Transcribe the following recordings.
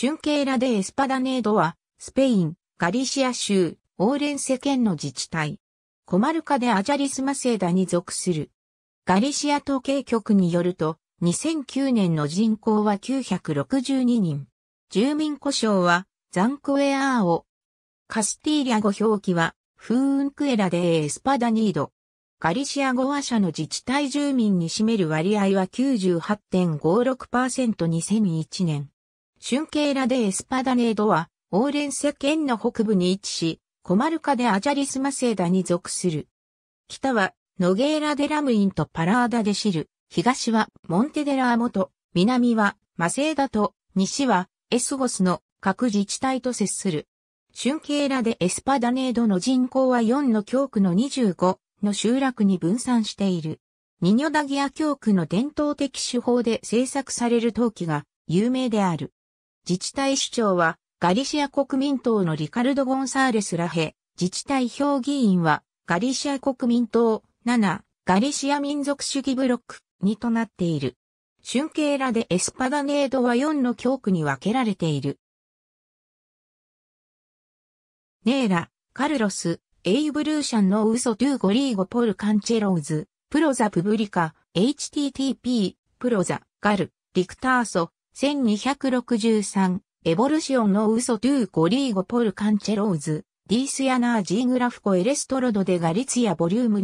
シュンケーラ・デ・エスパダネードは、スペイン、ガリシア州、オーレンセ県の自治体。コマルカでアジャリスマセーダに属する。ガリシア統計局によると、2009年の人口は962人。住民故障は、ザンクエアーオ。カスティーリャ語表記は、フーンクエラデエスパダニード。ガリシア語話者の自治体住民に占める割合は 98.56%2001 年。シュンケーラ・デ・エスパダネードは、オーレンセ県の北部に位置し、コマルカでアジャリスマセーダに属する。北は、ノゲーラ・デ・ラムインとパラーダ・デ・シル、東は、モンテデラーモ南は、マセーダと、西は、エスゴスの各自治体と接する。シュンケーラ・デ・エスパダネードの人口は4の教区の25の集落に分散している。ニニョダギア教区の伝統的手法で制作される陶器が有名である。自治体首長は、ガリシア国民党のリカルド・ゴンサーレス・ラヘ、自治体評議員は、ガリシア国民党7、ガリシア民族主義ブロック2となっている。春慶らでエスパダネードは4の教区に分けられている。ネーラ、カルロス、エイブルーシャンのウソトゥーゴリーゴポルカンチェローズ、プロザプブリカ、http、プロザ、ガル、リクターソ、1263、エボルシオンのウソトゥーゴリーゴポルカンチェローズ、ディースヤナージーグラフコエレストロドデガリツヤボリューム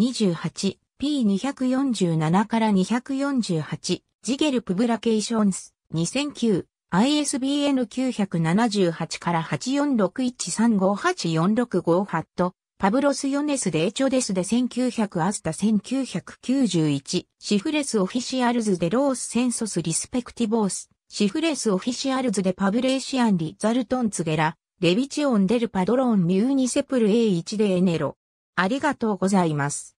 28P247 から248ジゲルプブラケーションス2009 ISBN 978から8461358465ハットパブロス・ヨネス・デ・エチョデスで1900アスタ1991シフレス・オフィシアルズ・デ・ロース・センソス・リスペクティボースシフレスオフィシアルズでパブレーシアンリザルトンツゲラ、レビチオンデルパドロンミューニセプル A1 でエネロ。ありがとうございます。